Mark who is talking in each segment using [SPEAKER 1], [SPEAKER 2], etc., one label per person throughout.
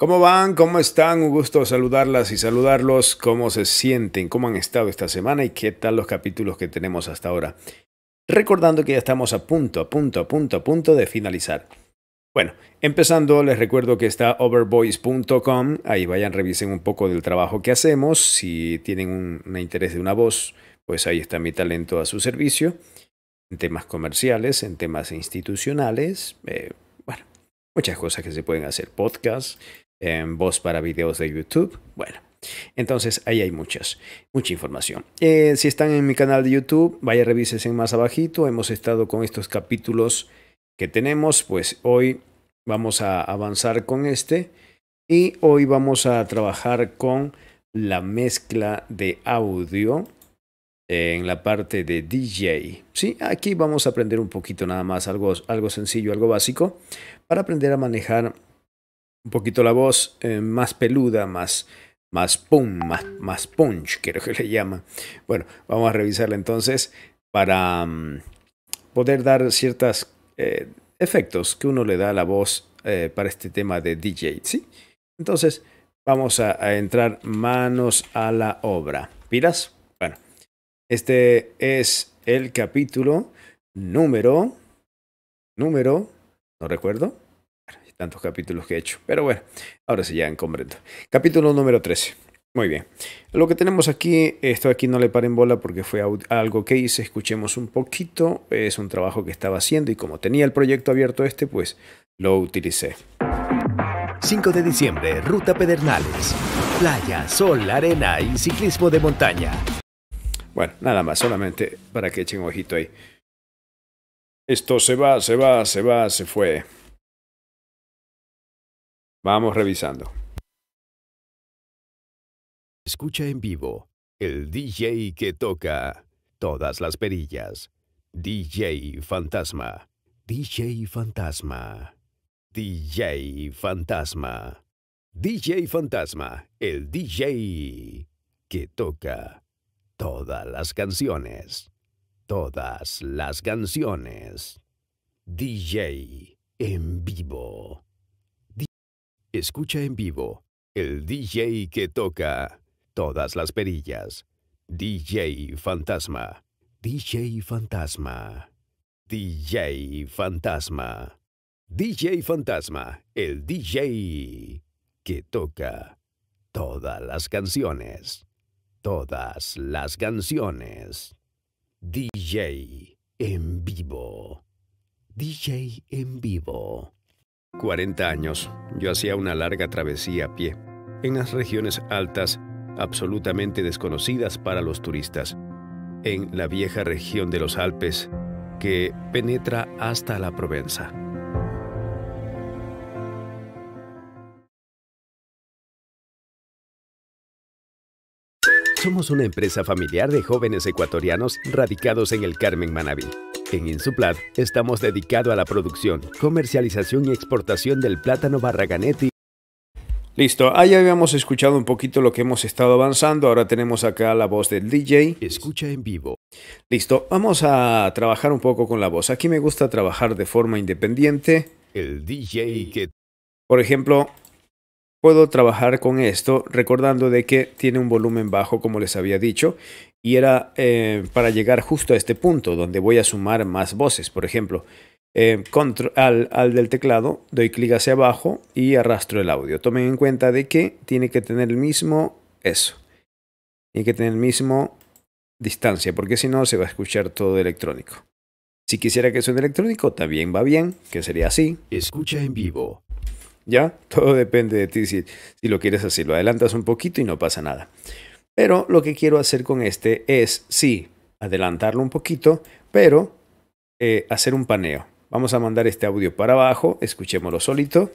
[SPEAKER 1] ¿Cómo van? ¿Cómo están? Un gusto saludarlas y saludarlos. ¿Cómo se sienten? ¿Cómo han estado esta semana? ¿Y qué tal los capítulos que tenemos hasta ahora? Recordando que ya estamos a punto, a punto, a punto, a punto de finalizar. Bueno, empezando, les recuerdo que está overvoice.com. Ahí vayan, revisen un poco del trabajo que hacemos. Si tienen un, interés de una voz, pues ahí está mi talento a su servicio. En temas comerciales, en temas institucionales. Eh, bueno, muchas cosas que se pueden hacer. Podcasts en voz para videos de YouTube. Bueno, entonces ahí hay muchas, mucha información. Eh, si están en mi canal de YouTube, vaya revises en más abajito. Hemos estado con estos capítulos que tenemos, pues hoy vamos a avanzar con este y hoy vamos a trabajar con la mezcla de audio en la parte de DJ. Sí, aquí vamos a aprender un poquito nada más, algo, algo sencillo, algo básico, para aprender a manejar un poquito la voz eh, más peluda, más, más pum, más, más punch, creo que le llama. Bueno, vamos a revisarla entonces para mm, poder dar ciertos eh, efectos que uno le da a la voz eh, para este tema de DJ, ¿sí? Entonces, vamos a, a entrar manos a la obra. ¿Pilas? Bueno, este es el capítulo número, número, no recuerdo, tantos capítulos que he hecho. Pero bueno, ahora sí ya comprendo. Capítulo número 13. Muy bien. Lo que tenemos aquí, esto aquí no le paren bola porque fue algo que hice, escuchemos un poquito, es un trabajo que estaba haciendo y como tenía el proyecto abierto este, pues lo utilicé. 5 de diciembre, Ruta Pedernales. Playa, sol, arena y ciclismo de montaña. Bueno, nada más, solamente para que echen un ojito ahí. Esto se va, se va, se va, se fue. Vamos
[SPEAKER 2] revisando. Escucha en vivo el DJ que toca todas las perillas. DJ Fantasma.
[SPEAKER 1] DJ Fantasma. DJ Fantasma. DJ Fantasma, el DJ que toca todas las canciones. Todas las canciones.
[SPEAKER 2] DJ en vivo. Escucha en vivo el DJ que toca todas las perillas. DJ Fantasma.
[SPEAKER 1] DJ Fantasma.
[SPEAKER 2] DJ
[SPEAKER 1] Fantasma. DJ Fantasma, el DJ que toca todas las canciones. Todas las canciones. DJ en vivo. DJ en vivo. 40 años, yo hacía una larga travesía a pie, en las regiones altas, absolutamente desconocidas para los turistas, en la vieja región de los Alpes, que penetra hasta la Provenza. Somos una empresa familiar de jóvenes ecuatorianos radicados en el Carmen Manaví en Insuplat estamos dedicados a la producción, comercialización y exportación del plátano Barraganetti. Listo, ahí habíamos escuchado un poquito lo que hemos estado avanzando, ahora tenemos acá la voz del DJ. Escucha en vivo. Listo, vamos a trabajar un poco con la voz. Aquí me gusta trabajar de forma independiente. El DJ que... Por ejemplo, puedo trabajar con esto recordando de que tiene un volumen bajo como les había dicho y era eh, para llegar justo a este punto, donde voy a sumar más voces. Por ejemplo, eh, al, del teclado, doy clic hacia abajo y arrastro el audio. Tomen en cuenta de que tiene que tener el mismo eso. Tiene que tener el mismo distancia, porque si no se va a escuchar todo electrónico. Si quisiera que suene electrónico, también va bien, que sería así.
[SPEAKER 2] Escucha en vivo.
[SPEAKER 1] Ya, todo depende de ti si, si lo quieres así. Lo adelantas un poquito y no pasa nada. Pero lo que quiero hacer con este es, sí, adelantarlo un poquito, pero eh, hacer un paneo. Vamos a mandar este audio para abajo, escuchémoslo solito.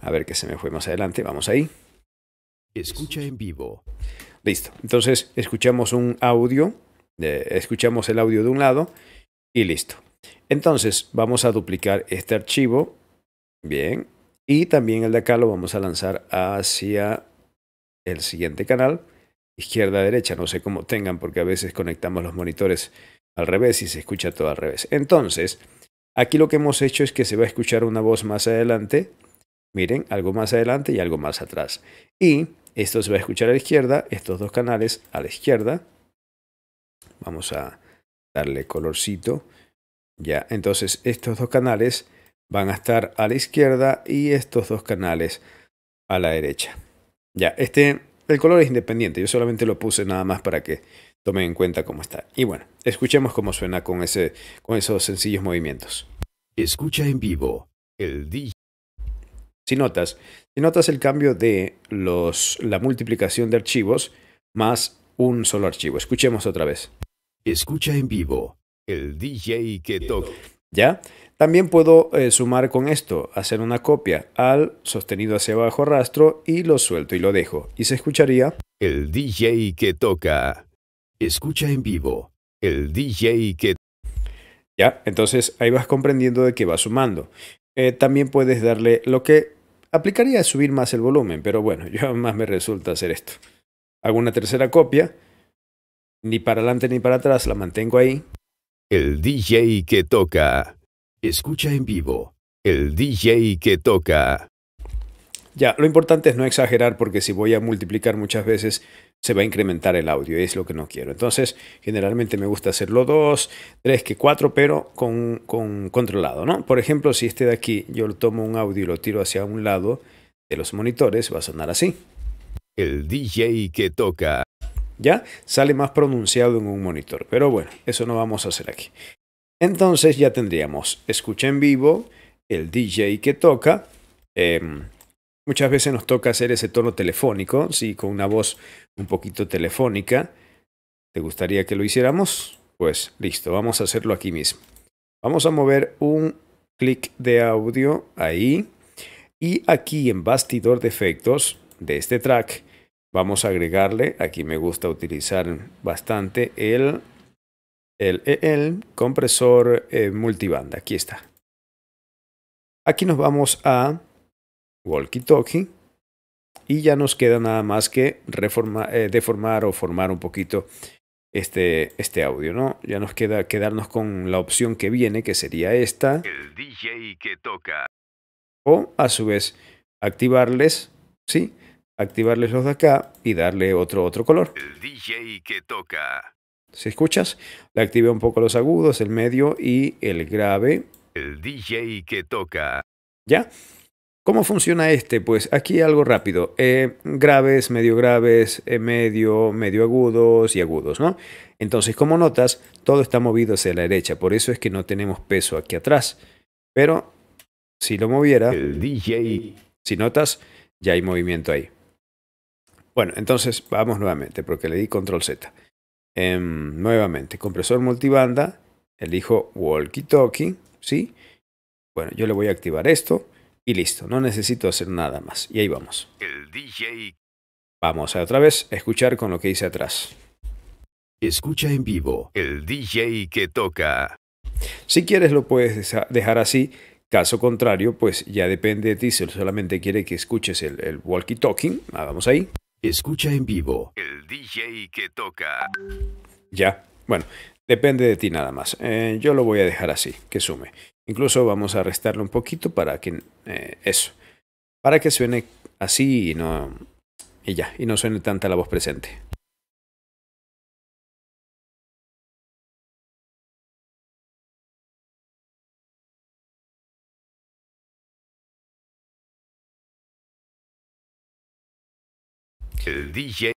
[SPEAKER 1] A ver qué se me fue más adelante, vamos ahí. Escucha en vivo. Listo, entonces escuchamos un audio, escuchamos el audio de un lado y listo. Entonces vamos a duplicar este archivo. Bien, y también el de acá lo vamos a lanzar hacia el siguiente canal, izquierda, derecha, no sé cómo tengan porque a veces conectamos los monitores al revés y se escucha todo al revés. Entonces, aquí lo que hemos hecho es que se va a escuchar una voz más adelante, miren, algo más adelante y algo más atrás. Y esto se va a escuchar a la izquierda, estos dos canales a la izquierda. Vamos a darle colorcito. Ya, entonces estos dos canales van a estar a la izquierda y estos dos canales a la derecha. Ya, este, el color es independiente, yo solamente lo puse nada más para que tomen en cuenta cómo está. Y bueno, escuchemos cómo suena con, ese, con esos sencillos movimientos. Escucha en vivo el DJ. Si notas, si notas el cambio de los, la multiplicación de archivos más un solo archivo. Escuchemos otra vez. Escucha en vivo
[SPEAKER 2] el DJ que toca.
[SPEAKER 1] ¿Ya? También puedo eh, sumar con esto, hacer una copia al sostenido hacia abajo rastro y lo suelto y lo dejo. Y se escucharía... El DJ que toca. Escucha en vivo. El DJ que... Ya, entonces ahí vas comprendiendo de que va sumando. Eh, también puedes darle lo que aplicaría es subir más el volumen, pero bueno, yo más me resulta hacer esto. Hago una tercera copia, ni para adelante ni para atrás, la mantengo ahí. El DJ que toca. Escucha en vivo el DJ que toca. Ya, lo importante es no exagerar porque si voy a multiplicar muchas veces se va a incrementar el audio y es lo que no quiero. Entonces, generalmente me gusta hacerlo dos, tres, que cuatro, pero con, controlado, ¿no? Por ejemplo, si este de aquí yo tomo un audio y lo tiro hacia un lado de los monitores, va a sonar así. El DJ que toca. Ya, sale más pronunciado en un monitor, pero bueno, eso no vamos a hacer aquí. Entonces ya tendríamos escucha en vivo, el DJ que toca. Em, muchas veces nos toca hacer ese tono telefónico, ¿sí? con una voz un poquito telefónica. ¿Te gustaría que lo hiciéramos? Pues listo, vamos a hacerlo aquí mismo. Vamos a mover un clic de audio ahí. Y aquí en bastidor de efectos de este track, vamos a agregarle, aquí me gusta utilizar bastante el el EL compresor eh, multibanda. Aquí está. Aquí nos vamos a Walkie Talkie y ya nos queda nada más que reforma, eh, deformar o formar un poquito este, este audio, ¿no? Ya nos queda quedarnos con la opción que viene, que sería esta. El DJ que toca. O a su vez activarles, ¿sí? Activarles los de acá y darle otro, otro color. El
[SPEAKER 2] DJ que
[SPEAKER 1] toca. Si escuchas, le activé un poco los agudos, el medio y el grave.
[SPEAKER 2] El DJ que toca.
[SPEAKER 1] ¿Ya? ¿Cómo funciona este? Pues aquí algo rápido. Eh, graves, medio graves, eh, medio, medio agudos y agudos, ¿no? Entonces, como notas, todo está movido hacia la derecha. Por eso es que no tenemos peso aquí atrás. Pero si lo moviera... El DJ. Si notas, ya hay movimiento ahí. Bueno, entonces vamos nuevamente porque le di control Z. Em, nuevamente, compresor multibanda, elijo walkie talkie, ¿sí? Bueno, yo le voy a activar esto y listo, no necesito hacer nada más. Y ahí vamos.
[SPEAKER 2] El DJ.
[SPEAKER 1] Vamos a otra vez a escuchar con lo que hice atrás. Escucha en vivo
[SPEAKER 2] el DJ que toca.
[SPEAKER 1] Si quieres lo puedes dejar así, caso contrario pues ya depende de ti, si solamente quiere que escuches el, el walkie talking, vamos ahí. Escucha en vivo.
[SPEAKER 2] El DJ que toca.
[SPEAKER 1] Ya, bueno, depende de ti nada más. Eh, yo lo voy a dejar así, que sume. Incluso vamos a restarlo un poquito para que eh, eso, para que suene así y no y ya, y no suene tanta la voz
[SPEAKER 2] presente. DJ.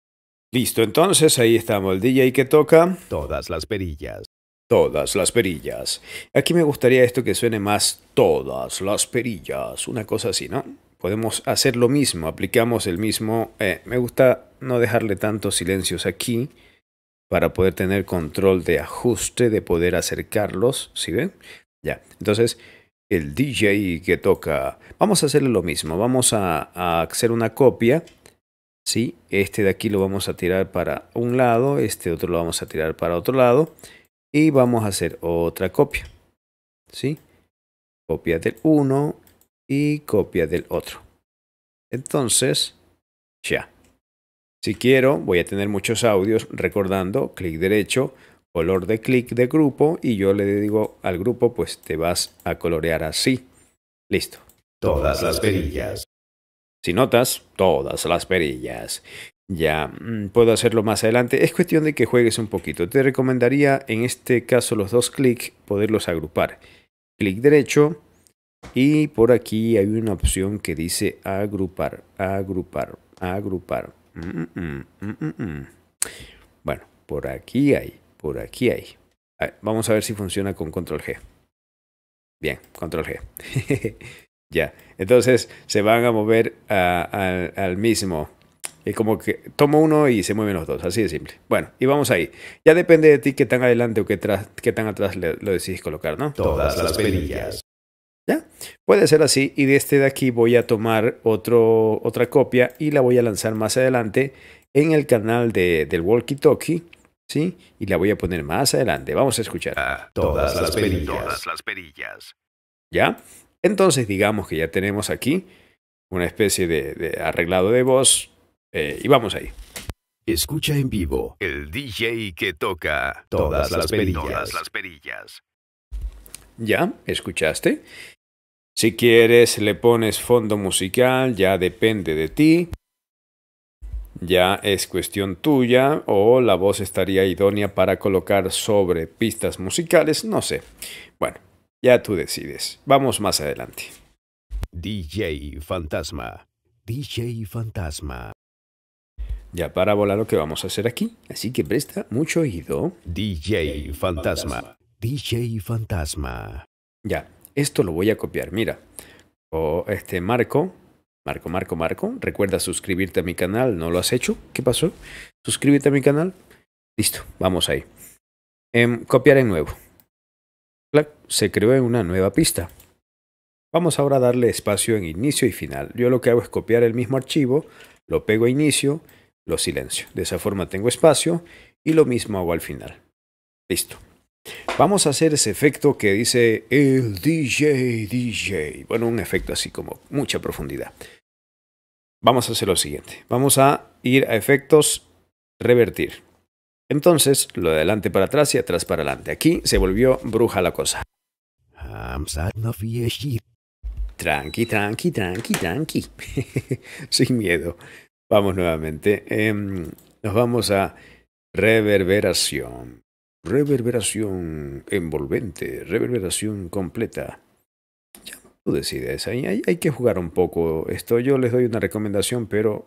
[SPEAKER 1] Listo, entonces ahí estamos, el DJ que toca. Todas las perillas. Todas las perillas. Aquí me gustaría esto que suene más todas las perillas, una cosa así, ¿no? Podemos hacer lo mismo, aplicamos el mismo... Eh, me gusta no dejarle tantos silencios aquí para poder tener control de ajuste, de poder acercarlos, ¿sí ven? Ya, entonces el DJ que toca, vamos a hacerle lo mismo, vamos a hacer una copia ¿sí? Este de aquí lo vamos a tirar para un lado, este otro lo vamos a tirar para otro lado y vamos a hacer otra copia, ¿sí? Copia del uno y copia del otro. Entonces, ya. Si quiero, voy a tener muchos audios recordando, clic derecho, color de clic de grupo y yo le digo al grupo, pues te vas a colorear así. Listo. Todas las perillas. Si notas, todas las perillas. Ya, mm, puedo hacerlo más adelante. Es cuestión de que juegues un poquito. Te recomendaría en este caso los dos clics poderlos agrupar. Clic derecho y por aquí hay una opción que dice agrupar, agrupar, agrupar. Mm, mm, bueno, por aquí hay, por aquí hay. vamos a ver si funciona con control G. Bien, control G. Ya. Entonces se van a mover al mismo. Es como que tomo uno y se mueven los dos, así de simple. Bueno, y vamos ahí. Ya depende de ti qué tan adelante o qué, tan atrás lo decís colocar, ¿no? Todas las perillas. ¿Ya? Puede ser así y de este de aquí voy a tomar otro, otra copia y la voy a lanzar más adelante en el canal de, del Walkie Talkie, ¿sí? Y la voy a poner más adelante. Vamos a escuchar. Ah, todas, las perillas. Todas las perillas. ¿Ya? Entonces digamos que ya tenemos aquí una especie de, arreglado de voz eh, y vamos ahí. Escucha en vivo
[SPEAKER 2] el DJ que toca todas, las, Todas las perillas.
[SPEAKER 1] ¿Ya? ¿Escuchaste? Si quieres le pones fondo musical, ya depende de ti. Ya es cuestión tuya o la voz estaría idónea para colocar sobre pistas musicales, no sé. Bueno, ya tú decides. Vamos más adelante. DJ Fantasma. DJ Fantasma. Ya para volar lo que vamos a hacer aquí, así que presta mucho oído. DJ Fantasma. DJ Fantasma. Ya, esto lo voy a copiar, mira. O este Marco, Marco, Marco, Marco, recuerda suscribirte a mi canal, ¿no lo has hecho? ¿Qué pasó? Suscríbete a mi canal. Listo, vamos ahí. Em, copiar en nuevo se creó en una nueva pista. Vamos ahora a darle espacio en inicio y final. Yo lo que hago es copiar el mismo archivo, lo pego a inicio, lo silencio. De esa forma tengo espacio y lo mismo hago al final. Listo. Vamos a hacer ese efecto que dice el DJ, DJ. Bueno, un efecto así como mucha profundidad. Vamos a hacer lo siguiente. Vamos a ir a efectos, revertir. Entonces, lo de adelante para atrás y atrás para adelante. Aquí se volvió bruja la cosa. Tranqui, tranqui, tranqui, tranqui. Sin miedo. Vamos nuevamente. Em, nos vamos a reverberación. Reverberación envolvente, reverberación completa. tú decides. Hay, hay que jugar un poco esto. Yo les doy una recomendación, pero...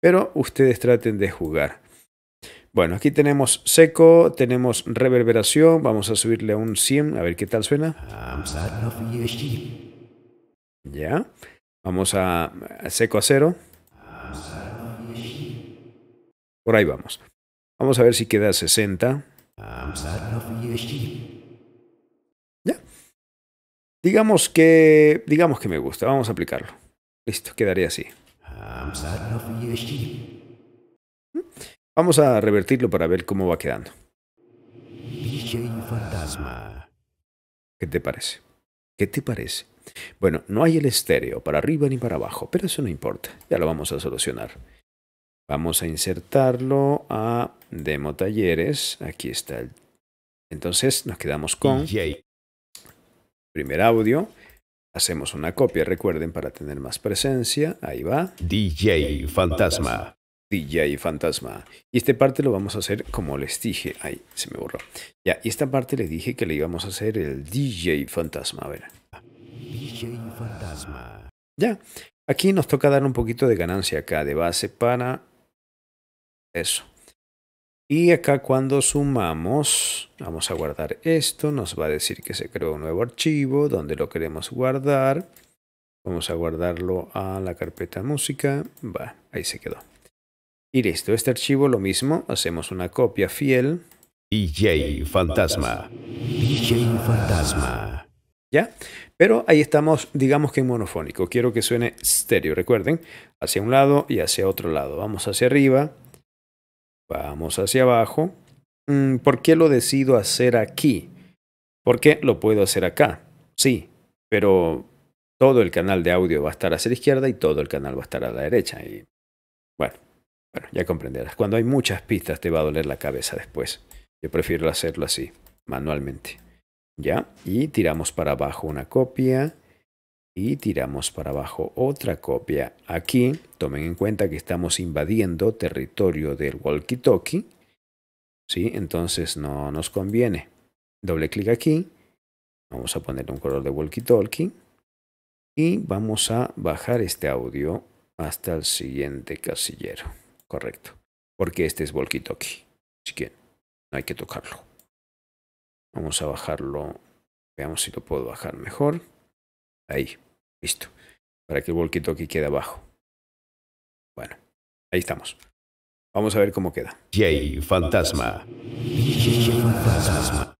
[SPEAKER 1] Pero ustedes traten de jugar. Bueno, aquí tenemos seco, tenemos reverberación. Vamos a subirle a un 100, a ver qué tal suena. Ya. Vamos a, seco a cero. Por ahí vamos. Vamos a ver si queda 60. Ya. Digamos que, digamos que me gusta. Vamos a aplicarlo. Listo, quedaría así. Vamos a revertirlo para ver cómo va quedando. ¿Qué te parece? ¿Qué te parece? Bueno, no hay el estéreo para arriba ni para abajo, pero eso no importa, ya lo vamos a solucionar. Vamos a insertarlo a Demo Talleres, aquí está. El... Entonces nos quedamos con primer audio, Hacemos una copia, recuerden, para tener más presencia. Ahí va. DJ Fantasma. DJ Fantasma. Y esta parte lo vamos a hacer como les dije. Ahí, se me borró. Ya, y esta parte les dije que le íbamos a hacer el DJ Fantasma. A ver. DJ Fantasma. Ya. Aquí nos toca dar un poquito de ganancia acá de base para eso. Y acá cuando sumamos, vamos a guardar esto, nos va a decir que se creó un nuevo archivo donde lo queremos guardar. Vamos a guardarlo a la carpeta música. Va, ahí se quedó. Y listo, este archivo lo mismo, hacemos una copia fiel. DJ Fantasma. DJ Fantasma. ¿Ya? Pero ahí estamos, digamos que en monofónico. Quiero que suene estéreo, recuerden. Hacia un lado y hacia otro lado. Vamos hacia arriba, Vamos hacia abajo. Mm, ¿Por qué lo decido hacer aquí? Porque qué lo puedo hacer acá? Sí, pero todo el canal de audio va a estar hacia la izquierda y todo el canal va a estar a la derecha. Y bueno, bueno, ya comprenderás. Cuando hay muchas pistas te va a doler la cabeza después. Yo prefiero hacerlo así, manualmente. ¿Ya? Y tiramos para abajo una copia y tiramos para abajo otra copia. Aquí tomen en cuenta que estamos invadiendo territorio del walkie-talkie. ¿sí? Entonces no nos conviene. Doble clic aquí. Vamos a poner un color de walkie-talkie. Y vamos a bajar este audio hasta el siguiente casillero. Correcto. Porque este es walkie-talkie. Así que no hay que tocarlo. Vamos a bajarlo. Veamos si lo puedo bajar mejor. Ahí, listo. Para que el volquito aquí quede abajo. Bueno, ahí estamos. Vamos a ver cómo queda. Ya, fantasma. fantasma.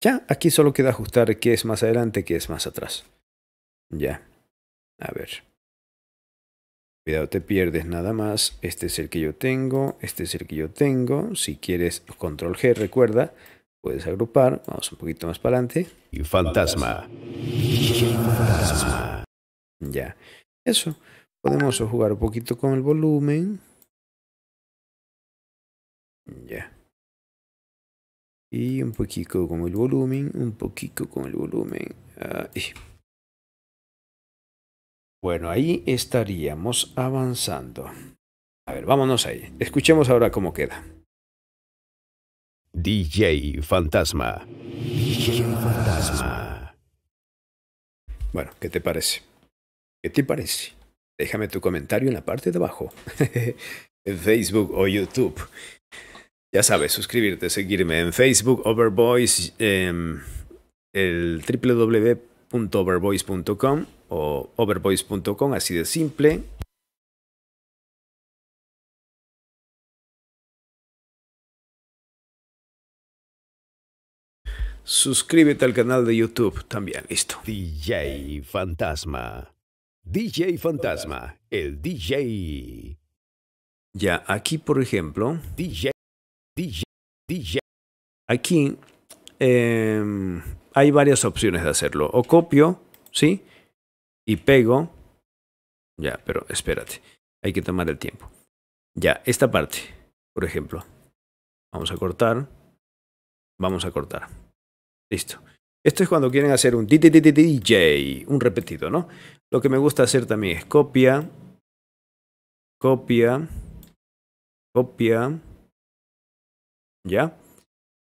[SPEAKER 1] Ya, aquí solo queda ajustar qué es más adelante, qué es más atrás. Ya. A ver. Cuidado, te pierdes nada más. Este es el que yo tengo, este es el que yo tengo. Si quieres, control G, recuerda. Puedes agrupar, vamos un poquito más para adelante. Y fantasma. fantasma. Ya, eso. Podemos jugar un poquito con el volumen. Ya. Y un poquito con el volumen, un poquito con el volumen. Ahí. Bueno, ahí estaríamos avanzando. A ver, vámonos ahí. Escuchemos ahora cómo queda. DJ Fantasma. Fantasma. Bueno, ¿qué te parece? ¿Qué te parece? Déjame tu comentario en la parte de abajo, en Facebook o YouTube. Ya sabes, suscribirte, seguirme en Facebook, Overboys, eh, el www.overboys.com o overboys.com, así de simple. Suscríbete al canal de YouTube también, listo. DJ Fantasma. DJ Fantasma, el DJ. Ya, aquí por ejemplo. DJ. DJ. DJ. Aquí em, hay varias opciones de hacerlo. O copio, ¿sí? Y pego. Ya, pero espérate. Hay que tomar el tiempo. Ya, esta parte, por ejemplo. Vamos a cortar. Vamos a cortar. Listo. Esto es cuando quieren hacer un DJ, un repetido, ¿no? Lo que me gusta hacer también es copia, copia, copia, ¿ya?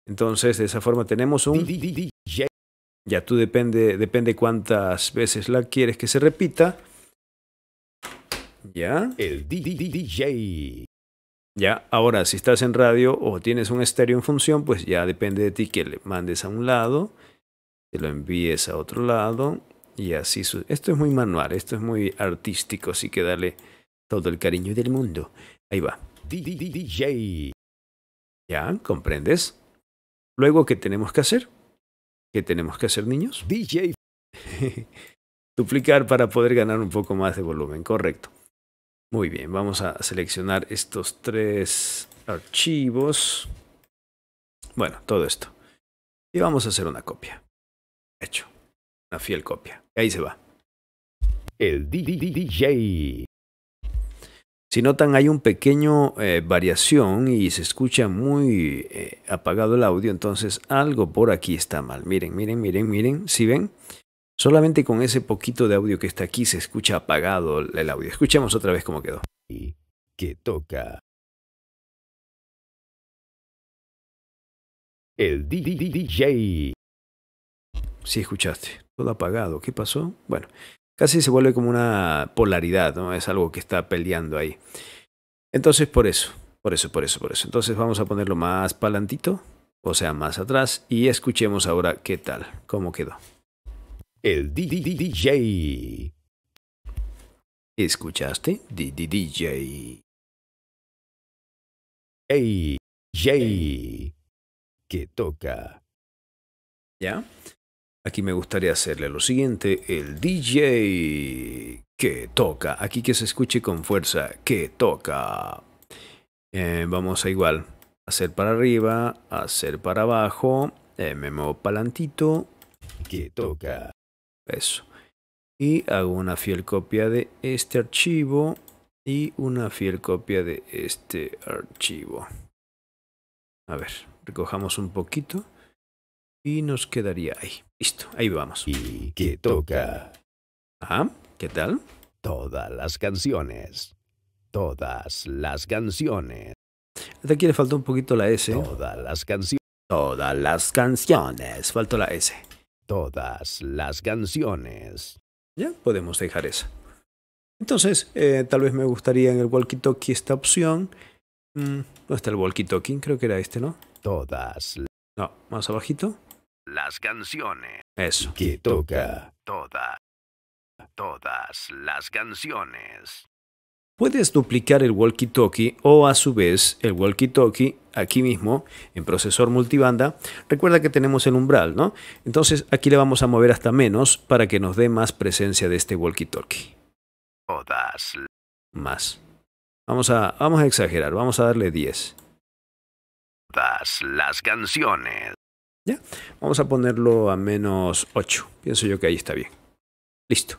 [SPEAKER 1] Entonces, de esa forma tenemos un... DJ. Ya tú depende, depende cuántas veces la quieres que se repita. ¿Ya? El DJ. Ya, ahora, si estás en radio o tienes un estéreo en función, pues ya depende de ti que le mandes a un lado, te lo envíes a otro lado y así. esto es muy manual, esto es muy artístico, así que dale todo el cariño del mundo. Ahí va. DJ. ¿Ya? ¿Comprendes? Luego, ¿qué tenemos que hacer? ¿Qué tenemos que hacer, niños? DJ. Duplicar para poder ganar un poco más de volumen, correcto. Muy bien, vamos a seleccionar estos tres archivos. Bueno, todo esto. Y vamos a hacer una copia. Hecho. Una fiel copia. Y ahí se va. El DJ. Si notan, hay un pequeño eh, variación y se escucha muy eh, apagado el audio, entonces algo por aquí está mal. Miren, miren, miren, miren. Si ven? Solamente con ese poquito de audio que está aquí se escucha apagado el audio. Escuchemos otra vez
[SPEAKER 2] cómo quedó. Y que toca. El DJ. Sí, escuchaste.
[SPEAKER 1] Todo apagado. ¿Qué pasó? Bueno, casi se vuelve como una polaridad, ¿no? Es algo que está peleando ahí. Entonces, por eso, por eso, por eso, por eso. Entonces vamos a ponerlo más palantito, o sea, más atrás, y escuchemos ahora qué tal, cómo quedó el DJ. ¿Escuchaste?
[SPEAKER 2] DJ. Ey, que toca. ¿Ya? Aquí me gustaría
[SPEAKER 1] hacerle lo siguiente, el DJ que toca. Aquí que se escuche con fuerza, que toca. Eh, vamos a igual, hacer para arriba, hacer para abajo, eh, me muevo palantito, que
[SPEAKER 2] toca.
[SPEAKER 1] Eso. Y hago una fiel copia de este archivo y una fiel copia de este archivo. A ver, recojamos un poquito y nos quedaría ahí. Listo, ahí vamos. Y que toca. Ajá, ah, ¿qué tal? Todas las canciones. Todas las canciones. Hasta aquí le falta un poquito la S. ¿eh? Todas las canciones. Todas las canciones. Faltó la S todas las canciones. Ya podemos dejar esa Entonces, eh, tal vez me gustaría en el walkie-talkie esta opción. Mm, no está el walkie-talkie? Creo que era este, ¿no? Todas. No, más abajito. Las canciones. Eso. Que toca. todas Todas las canciones. Puedes duplicar el walkie-talkie o a su vez el walkie-talkie aquí mismo en procesor multibanda. Recuerda que tenemos el umbral, ¿no? Entonces aquí le vamos a mover hasta menos para que nos dé más presencia de este walkie-talkie. das Más. Vamos a, vamos a exagerar, vamos a darle 10. Das las canciones. Ya, vamos a ponerlo a menos 8. Pienso yo que ahí está bien. Listo.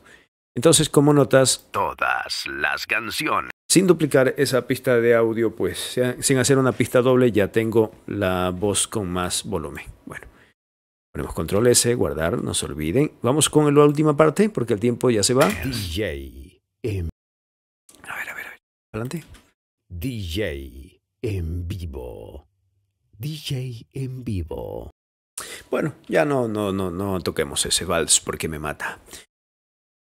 [SPEAKER 1] Entonces, como notas? Todas las canciones. Sin duplicar esa pista de audio, pues, sin hacer una pista doble, ya tengo la voz con más volumen. Bueno, ponemos control S, guardar, no se olviden. Vamos con la última parte, porque el tiempo ya se va. DJ en... A ver, a ver, a ver. Adelante. DJ en vivo.
[SPEAKER 2] DJ
[SPEAKER 1] en vivo. Bueno, ya no, no, no, no toquemos ese vals porque me mata.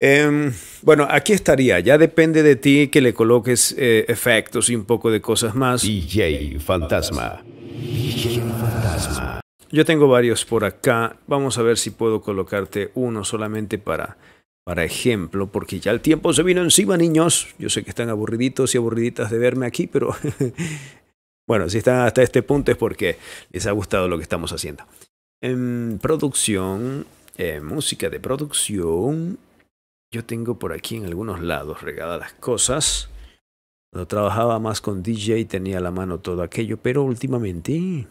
[SPEAKER 1] Em, bueno, aquí estaría. Ya depende de ti que le coloques eh, efectos y un poco de cosas más. DJ Fantasma.
[SPEAKER 2] Fantasma.
[SPEAKER 1] Yo tengo varios por acá. Vamos a ver si puedo colocarte uno solamente para, para ejemplo, porque ya el tiempo se vino encima, niños. Yo sé que están aburriditos y aburriditas de verme aquí, pero bueno, si están hasta este punto es porque les ha gustado lo que estamos haciendo. En em, producción, eh, música de producción. Yo tengo por aquí en algunos lados regadas las cosas. Cuando trabajaba más con DJ tenía la mano todo aquello, pero últimamente...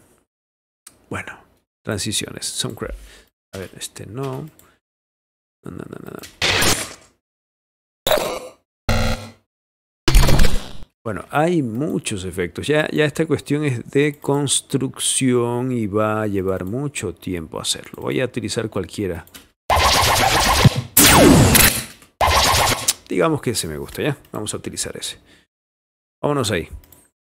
[SPEAKER 1] Bueno, transiciones, soundcraft. A ver, este no. no. Bueno, hay muchos efectos. Ya, ya esta cuestión es de construcción y va a llevar mucho tiempo hacerlo. Voy a utilizar cualquiera. Digamos que ese me gusta, ¿ya? Vamos a utilizar ese. Vámonos ahí.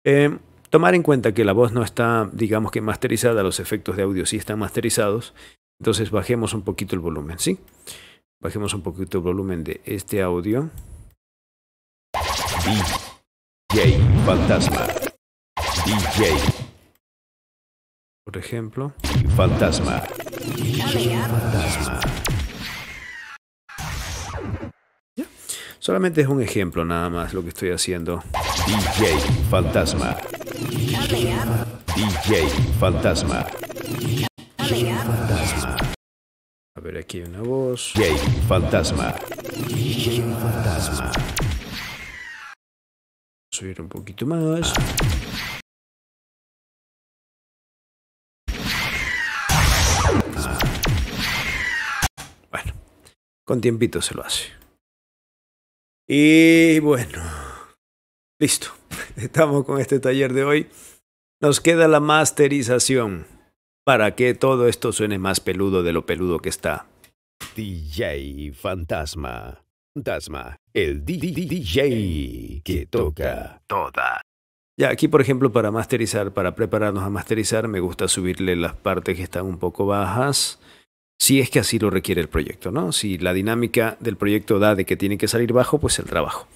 [SPEAKER 1] Eh, tomar en cuenta que la voz no está, digamos que masterizada, los efectos de audio sí están masterizados. Entonces bajemos un poquito el volumen, ¿sí? Bajemos un poquito el volumen de este audio. DJ Fantasma. DJ. Por ejemplo. Fantasma. DJ Fantasma. Solamente es un ejemplo nada más lo que estoy haciendo. DJ Fantasma.
[SPEAKER 2] DJ
[SPEAKER 1] Fantasma. A ver, aquí hay una voz. DJ Fantasma. DJ Fantasma. Subir un poquito más. Bueno, con tiempito se lo hace. Y bueno, listo. Estamos con este taller de hoy. Nos queda la masterización para que todo esto suene más peludo de lo peludo que está. DJ Fantasma. Fantasma, el DJ que toca toda. Ya aquí, por ejemplo, para masterizar, para prepararnos a masterizar, me gusta subirle las partes que están un poco bajas si es que así lo requiere el proyecto, ¿no? Si la dinámica del proyecto da de que tiene que salir bajo, pues el trabajo.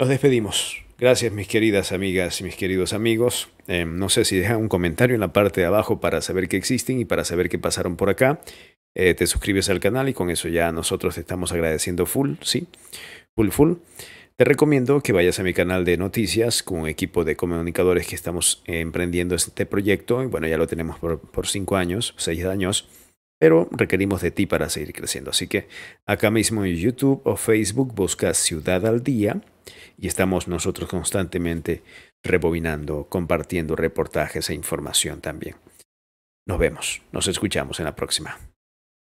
[SPEAKER 1] Nos despedimos. Gracias mis queridas amigas y mis queridos amigos. Em, no sé si dejan un comentario en la parte de abajo para saber que existen y para saber qué pasaron por acá. Eh, te suscribes al canal y con eso ya nosotros estamos agradeciendo full, ¿sí? Full, full. Te recomiendo que vayas a mi canal de noticias con un equipo de comunicadores que estamos emprendiendo este proyecto. Y bueno, ya lo tenemos por, por cinco años, seis años pero requerimos de ti para seguir creciendo. Así que acá mismo en YouTube o Facebook busca Ciudad al Día y estamos nosotros constantemente rebobinando, compartiendo reportajes e información también. Nos vemos, nos escuchamos en la próxima.